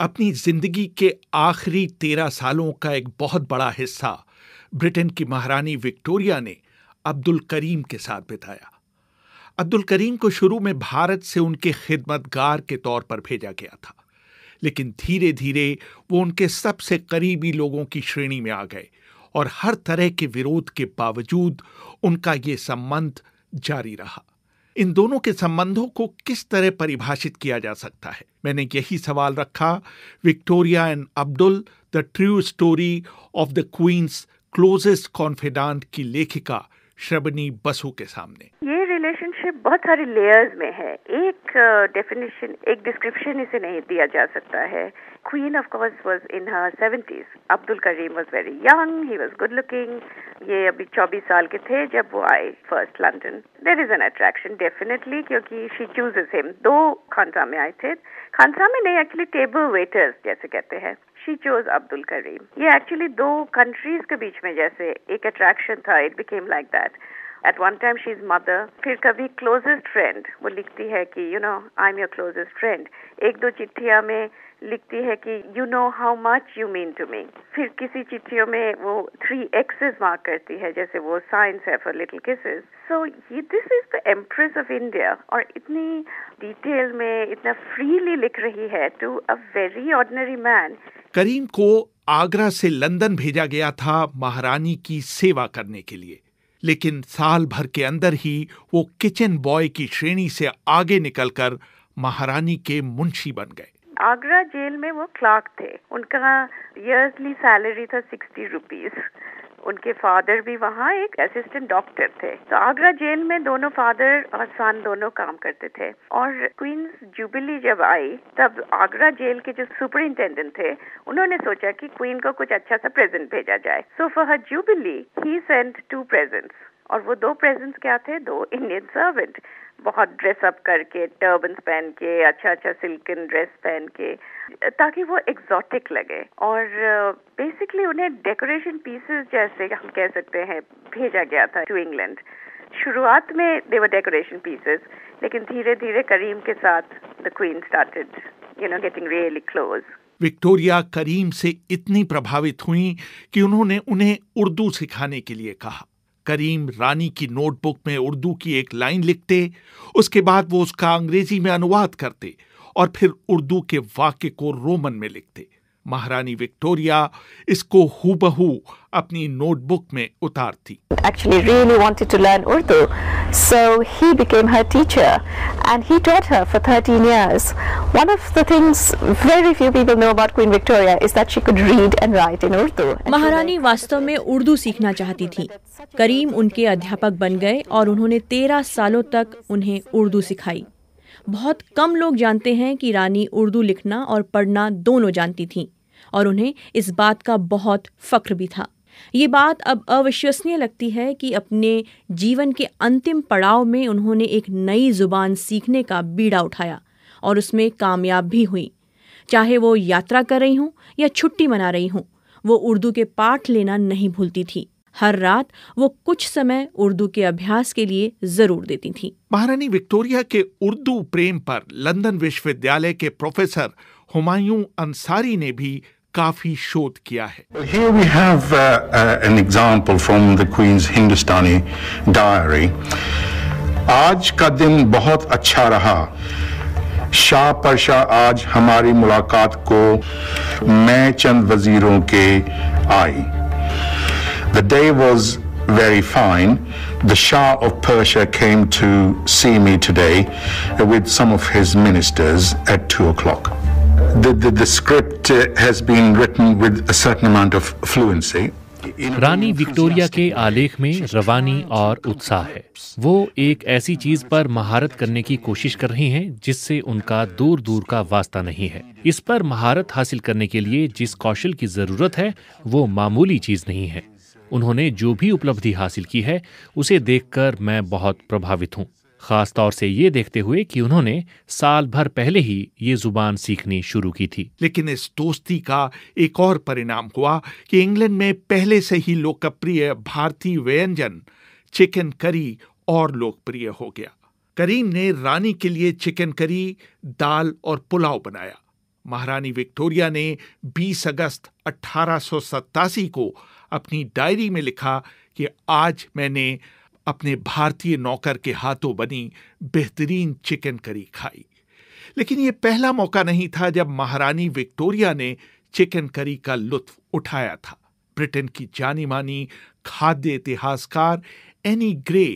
अपनी जिंदगी के आखिरी तेरह सालों का एक बहुत बड़ा हिस्सा ब्रिटेन की महारानी विक्टोरिया ने अब्दुल करीम के साथ बिताया अब्दुल करीम को शुरू में भारत से उनके खिदमतगार के तौर पर भेजा गया था लेकिन धीरे धीरे वो उनके सबसे करीबी लोगों की श्रेणी में आ गए और हर तरह के विरोध के बावजूद उनका ये संबंध जारी रहा इन दोनों के संबंधों को किस तरह परिभाषित किया जा सकता है मैंने यही सवाल रखा Victoria and Abdul the true story of the queen's closest confidant की लेखिका श्रबनी बसु के सामने ये रिलेशनशिप बहुत सारे लेयर्स में है एक डेफिनेशन uh, एक डिस्क्रिप्शन इसे नहीं दिया जा सकता है queen of course was in her seventies Abdul Karim was very young he was good looking ये अभी 24 साल के थे जब वो आए first London there is an attraction definitely क्योंकि शी चूजेज हिम दो खानसा में आए थे खानसा में नहीं एक्चुअली टेबल वेटर्स जैसे कहते हैं शी चोज अब्दुल करीम ये एक्चुअली दो कंट्रीज के बीच में जैसे एक अट्रैक्शन था it became like that at one time she is mother फिर कभी क्लोजेस्ट फ्रेंड वो लिखती है कि you know I am your closest friend एक दो चिट्ठिया में लिखती है कि you know how much you mean to me फिर किसी चिट्ठियों में वो थ्री एक्सेस मार्क करती है जैसे वो साइंस है फॉर लिटिल किसेस सो ये this is the empress of India और इतनी डिटेल में इतना फ्रीली लिख रही है to a very ordinary man Karim को आगरा से लंदन भेजा गया था महारानी की सेवा करने के लिए लेकिन साल भर के अंदर ही वो किचन बॉय की श्रेणी से आगे निकलकर महारानी के मुंशी बन गए आगरा जेल में वो क्लार्क थे उनका ईयरली सैलरी था सिक्सटी रुपीज उनके फादर भी वहाँ एक असिस्टेंट डॉक्टर थे तो आगरा जेल में दोनों फादर और सन दोनों काम करते थे और क्वींस जुबिली जब आई तब आगरा जेल के जो सुपरिंटेंडेंट थे उन्होंने सोचा कि क्वीन को कुछ अच्छा सा प्रेजेंट भेजा जाए so for jubilee he sent two presents और वो दो प्रेजेंट्स क्या थे दो इंडियन सर्वेंट बहुत ड्रेसअप करके टर्बन पहन के अच्छा अच्छा सिल्कन ड्रेस पहन के ताकि वो एग्जॉटिक लगे और बेसिकली उन्हें डेकोरेशन पीसेस जैसे हम कह सकते हैं भेजा गया था टू इंग्लैंड शुरुआत में देवर डेकोरेशन पीसेस लेकिन धीरे धीरे करीम के साथ the queen started you know getting really close Victoria Karim से इतनी प्रभावित हुई कि उन्होंने उन्हें उर्दू सिखाने के लिए कहा करीम रानी की नोटबुक में उर्दू की एक लाइन लिखते उसके बाद वो उसका अंग्रेजी में अनुवाद करते और फिर उर्दू के वाक्य को रोमन में लिखते महारानी विक्टोरिया इसको हूबहू अपनी नोटबुक में उतारती actually really wanted to learn Urdu so he became her teacher and he taught her for 13 years One of the things very few people know about Queen Victoria is that she could read and write in Urdu. महारानी वास्तव में उर्दू सीखना चाहती थी करीम उनके अध्यापक बन गए और उन्होंने तेरह सालों तक उन्हें उर्दू सिखाई बहुत कम लोग जानते हैं कि रानी उर्दू लिखना और पढ़ना दोनों जानती थी और उन्हें इस बात का बहुत फ़ख्र भी था ये बात अब अविश्वसनीय लगती है कि अपने जीवन के अंतिम पड़ाव में उन्होंने एक नई जुबान सीखने का बीड़ा उठाया और उसमें कामयाब भी हुई चाहे वो यात्रा कर रही हूँ या छुट्टी मना रही हूँ वो उर्दू के पाठ लेना नहीं भूलती थी हर रात वो कुछ समय उर्दू के अभ्यास के लिए जरूर देती थी महारानी विक्टोरिया के उर्दू प्रेम पर लंदन विश्वविद्यालय के प्रोफेसर हुमायूं अंसारी ने भी काफी शोध किया है Here we have uh, uh, an example from the Queen's Hindustani diary. आज का दिन बहुत अच्छा रहा शाह पर शाह आज हमारी मुलाकात को मैं चंद वजीरों के I very fine. The Shah of Persia came to see me today with some of his ministers at 2 o'clock. The, the, the, script uh, has been written with a certain amount of fluency. रानी विक्टोरिया के आलेख में रवानी और उत्साह है वो एक ऐसी चीज पर महारत करने की कोशिश कर रही हैं जिससे उनका दूर दूर का वास्ता नहीं है इस पर महारत हासिल करने के लिए जिस कौशल की जरूरत है वो मामूली चीज नहीं है उन्होंने जो भी उपलब्धि हासिल की है उसे देखकर मैं बहुत प्रभावित हूँ खास तौर से ये देखते हुए कि उन्होंने साल भर पहले ही ये जुबान सीखनी शुरू की थी लेकिन इस दोस्ती का एक और परिणाम हुआ कि इंग्लैंड में पहले से ही लोकप्रिय भारतीय व्यंजन चिकन करी और लोकप्रिय हो गया करीम ने रानी के लिए चिकन करी दाल और पुलाव बनाया महारानी विक्टोरिया ने 20 अगस्त अठारह को अपनी डायरी में लिखा कि आज मैंने अपने भारतीय नौकर के हाथों बनी बेहतरीन चिकन करी खाई लेकिन यह पहला मौका नहीं था जब महारानी विक्टोरिया ने चिकन करी का लुत्फ उठाया था ब्रिटेन की जानी मानी खाद्य इतिहासकार एनी ग्रे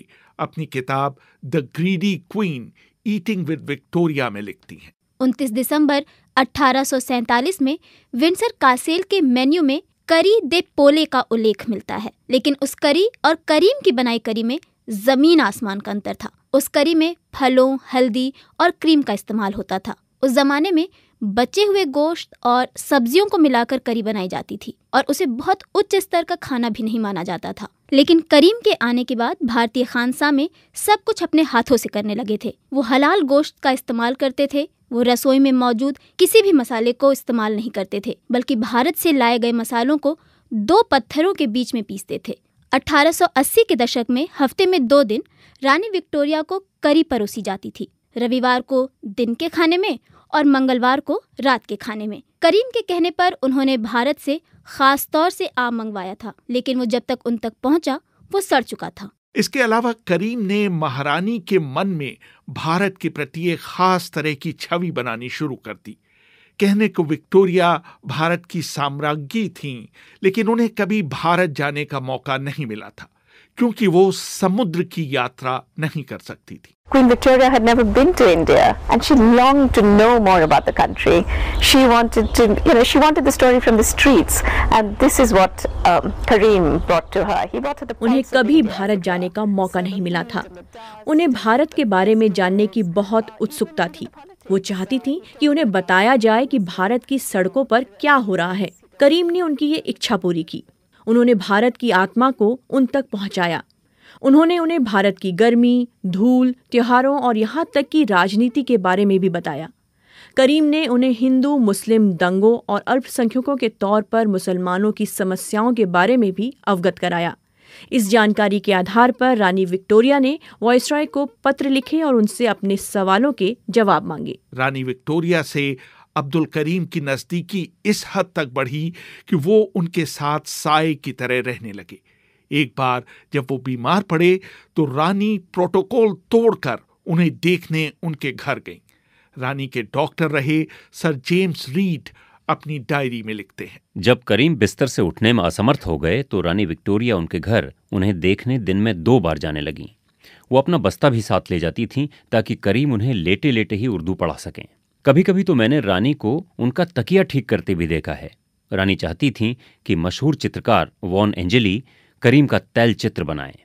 अपनी किताब the greedy queen eating with Victoria में लिखती हैं 29 दिसंबर 1847 में विंसर कासेल के मेन्यू में करी दे पोले का उल्लेख मिलता है लेकिन उस करी और करीम की बनाई करी में ज़मीन आसमान का अंतर था उस करी में फलों हल्दी और क्रीम का इस्तेमाल होता था उस ज़माने में बचे हुए गोश्त और सब्जियों को मिलाकर करी बनाई जाती थी और उसे बहुत उच्च स्तर का खाना भी नहीं माना जाता था लेकिन करीम के आने के बाद भारतीय खानसा में सब कुछ अपने हाथों से करने लगे थे वो हलाल गोश्त का इस्तेमाल करते थे वो रसोई में मौजूद किसी भी मसाले को इस्तेमाल नहीं करते थे बल्कि भारत से लाए गए मसालों को दो पत्थरों के बीच में पीसते थे 1880 के दशक में हफ्ते में दो दिन रानी विक्टोरिया को करी परोसी जाती थी रविवार को दिन के खाने में और मंगलवार को रात के खाने में करीम के कहने पर उन्होंने भारत से खास तौर से आम मंगवाया था लेकिन वो जब तक उन तक पहुंचा वो सड़ चुका था इसके अलावा करीम ने महारानी के मन में भारत के प्रति एक खास तरह की छवि बनानी शुरू कर दी कहने को विक्टोरिया भारत की साम्राज्ञी थीं लेकिन उन्हें कभी भारत जाने का मौका नहीं मिला था क्योंकि वो समुद्र की यात्रा नहीं कर सकती थी Queen Victoria had never been to India and she longed to know more about the country. She wanted to, you know, she wanted the story from the streets and this is what um, Karim brought to her. He brought her the उन्हें कभी भारत जाने का मौका नहीं मिला था उन्हें भारत के बारे में जानने की बहुत उत्सुकता थी वो चाहती थी कि उन्हें बताया जाए कि भारत की सड़कों पर क्या हो रहा है करीम ने उनकी ये इच्छा पूरी की उन्होंने भारत की आत्मा को उन तक पहुंचाया उन्होंने उन्हें भारत की गर्मी धूल त्योहारों और यहाँ तक कि राजनीति के बारे में भी बताया करीम ने उन्हें हिंदू मुस्लिम दंगों और अल्पसंख्यकों के तौर पर मुसलमानों की समस्याओं के बारे में भी अवगत कराया इस जानकारी के आधार पर रानी विक्टोरिया ने वॉयसराय को पत्र लिखे और उनसे अपने सवालों के जवाब मांगे रानी विक्टोरिया से अब्दुल करीम की नज़दीकी इस हद तक बढ़ी कि वो उनके साथ साय की तरह रहने लगे एक बार जब वो बीमार पड़े तो रानी प्रोटोकॉल तोड़कर उन्हें देखने उनके घर गई रानी के डॉक्टर रहे सर जेम्स रीड अपनी डायरी में लिखते हैं जब करीम बिस्तर से उठने में असमर्थ हो गए तो रानी विक्टोरिया उनके घर उन्हें देखने दिन में दो बार जाने लगी वो अपना बस्ता भी साथ ले जाती थीं ताकि करीम उन्हें लेटे लेटे ही उर्दू पढ़ा सकें कभी कभी तो मैंने रानी को उनका तकिया ठीक करते भी देखा है रानी चाहती थी कि मशहूर चित्रकार वॉन एंजली करीम का तैल चित्र बनाए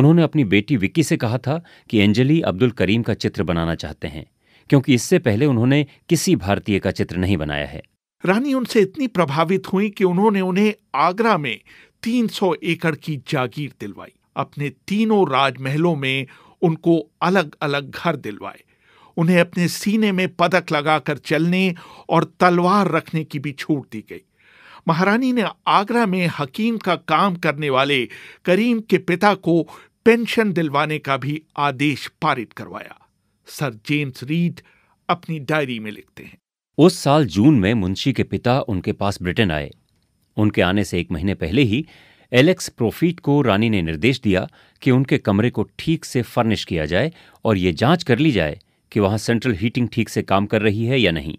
उन्होंने अपनी बेटी विक्की से कहा था कि एंजली अब्दुल करीम का चित्र बनाना चाहते हैं क्योंकि इससे पहले उन्होंने किसी भारतीय का चित्र नहीं बनाया है रानी उनसे इतनी प्रभावित हुई कि उन्होंने उन्हें आगरा में 300 एकड़ की जागीर दिलवाई अपने तीनों राजमहलों में उनको अलग अलग घर दिलवाए उन्हें अपने सीने में पदक लगाकर चलने और तलवार रखने की भी छूट दी गई महारानी ने आगरा में हकीम का काम करने वाले करीम के पिता को पेंशन दिलवाने का भी आदेश पारित करवाया सर जेम्स रीड अपनी डायरी में लिखते हैं उस साल जून में मुंशी के पिता उनके पास ब्रिटेन आए उनके आने से एक महीने पहले ही एलेक्स प्रोफीट को रानी ने निर्देश दिया कि उनके कमरे को ठीक से फर्निश किया जाए और ये जांच कर ली जाए कि वहां सेंट्रल हीटिंग ठीक से काम कर रही है या नहीं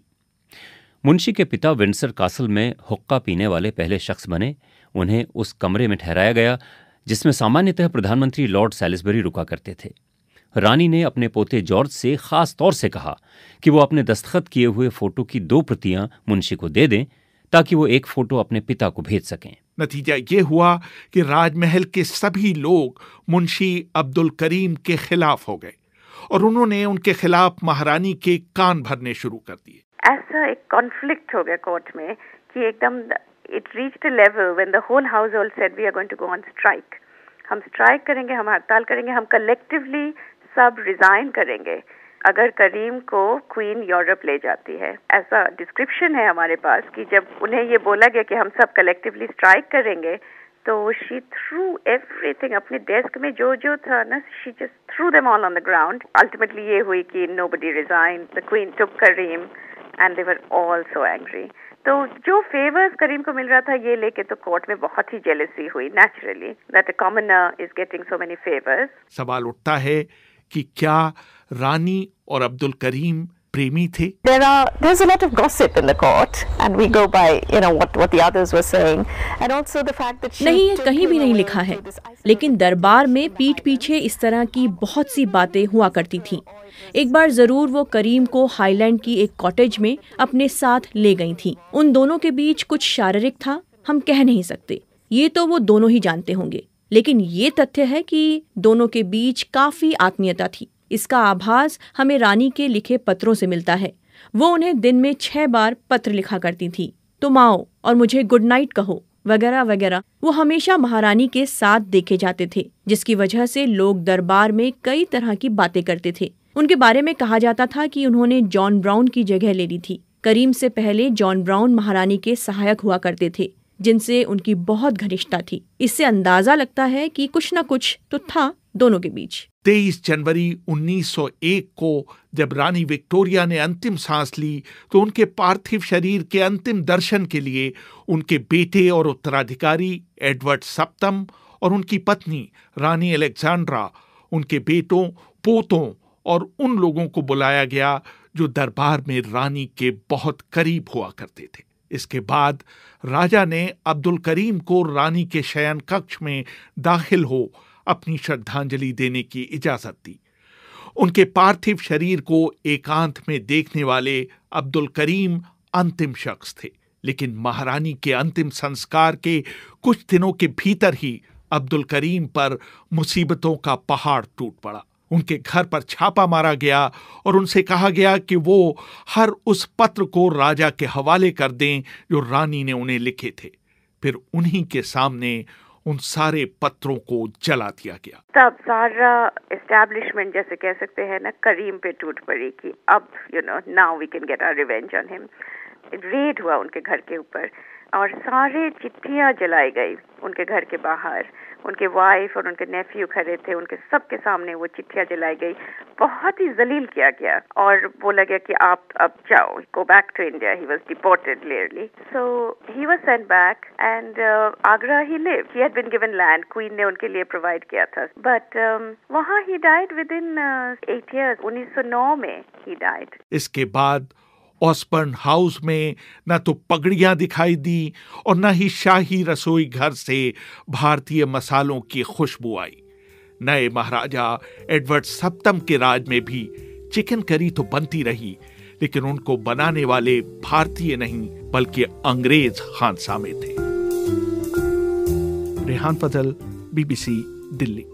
मुंशी के पिता विंडसर कासल में हुक्का पीने वाले पहले शख्स बने उन्हें उस कमरे में ठहराया गया जिसमें सामान्यतः प्रधानमंत्री लॉर्ड सैलिसबरी रुका करते थे रानी ने अपने पोते जॉर्ज से खास तौर से कहा कि वो अपने दस्तखत किए हुए फोटो की दो प्रतियां मुंशी को दे दें ताकि वो एक फोटो अपने पिता को भेज सकें नतीजा ये हुआ कि राजमहल के सभी लोग मुंशी अब्दुल करीम के खिलाफ हो गए और उन्होंने उनके खिलाफ महारानी के कान भरने शुरू कर दिए ऐसा एक कॉन्फ्लिक्ट हो गया कोर्ट में कि एकदम it reach the level when the whole household said we are going to go on strike हम स्ट्राइक करेंगे हम हड़ताल करेंगे हम कलेक्टिवली सब रिजाइन करेंगे अगर करीम को क्वीन यूरोप ले जाती है ऐसा डिस्क्रिप्शन है हमारे पास कि जब उन्हें ये बोला गया कि हम सब कलेक्टिवली स्ट्राइक करेंगे तो शी थ्रू एवरीथिंग अपने डेस्क में जो जो था ना she just threw them all on the ground ultimately ये हुई कि nobody resign the queen took Karim and they were all so angry तो जो फेवर्स करीम को मिल रहा था ये लेके तो कोर्ट में बहुत ही जेलसी हुई naturally that a commoner is getting so many favours सवाल उठता है कि क्या रानी और अब्दुल करीम प्रेमी थे नहीं ये कहीं भी नहीं लिखा है लेकिन दरबार में पीठ पीछे इस तरह की बहुत सी बातें हुआ करती थी एक बार जरूर वो करीम को हाईलैंड की एक कॉटेज में अपने साथ ले गई थी उन दोनों के बीच कुछ शारीरिक था हम कह नहीं सकते ये तो वो दोनों ही जानते होंगे लेकिन ये तथ्य है कि दोनों के बीच काफी आत्मीयता थी इसका आभास हमें रानी के लिखे पत्रों से मिलता है वो उन्हें दिन में छह बार पत्र लिखा करती थी तुम आओ और मुझे गुड नाइट कहो वगैरह वगैरह वो हमेशा महारानी के साथ देखे जाते थे जिसकी वजह से लोग दरबार में कई तरह की बातें करते थे उनके बारे में कहा जाता था कि उन्होंने जॉन ब्राउन की जगह ले ली थी करीम से पहले जॉन ब्राउन महारानी के सहायक हुआ करते थे जिनसे उनकी बहुत घनिष्ठता थी इससे अंदाजा लगता है कि कुछ न कुछ तो था दोनों के बीच 23 जनवरी 1901 को जब रानी विक्टोरिया ने अंतिम सांस ली तो उनके पार्थिव शरीर के अंतिम दर्शन के लिए उनके बेटे और उत्तराधिकारी एडवर्ड सप्तम और उनकी पत्नी रानी अलेक्जेंड्रा उनके बेटों पोतों और उन लोगों को बुलाया गया जो दरबार में रानी के बहुत करीब हुआ करते थे इसके बाद राजा ने अब्दुल करीम को रानी के शयन कक्ष में दाखिल हो अपनी श्रद्धांजलि देने की इजाज़त दी उनके पार्थिव शरीर को एकांत में देखने वाले अब्दुल करीम अंतिम शख्स थे लेकिन महारानी के अंतिम संस्कार के कुछ दिनों के भीतर ही अब्दुल करीम पर मुसीबतों का पहाड़ टूट पड़ा उनके घर पर छापा मारा गया और उनसे कहा गया कि वो हर उस पत्र को राजा के हवाले कर दें जो रानी ने उन्हें लिखे थे फिर उन्हीं के सामने उन सारे पत्रों को जला दिया गया तब सारा एस्टेब्लिशमेंट जैसे कह सकते हैं ना करीम पे टूट पड़ी कि अब you know now we can get our revenge on him raid हुआ उनके घर के ऊपर और सारे चिट्ठियाँ जलाई गई उनके घर के बाहर उनके वाइफ और उनके नेफ्यू खड़े थे उनके सबके सामने वो चिट्ठियां जलाई गई बहुत ही जलील किया गया और बोला गया कि आप अब जाओ go back to India he was deported clearly so he was sent back and Agra he live he had been given land queen ने उनके लिए प्रोवाइड किया था बट um, वहाँ he died within eight years उन्नीस में he died इसके बाद ऑस्पर्न हाउस में न तो पगड़ियां दिखाई दी और न ही शाही रसोई घर से भारतीय मसालों की खुशबू आई नए महाराजा एडवर्ड सप्तम के राज में भी चिकन करी तो बनती रही लेकिन उनको बनाने वाले भारतीय नहीं बल्कि अंग्रेज में थे रेहान फजल बीबीसी दिल्ली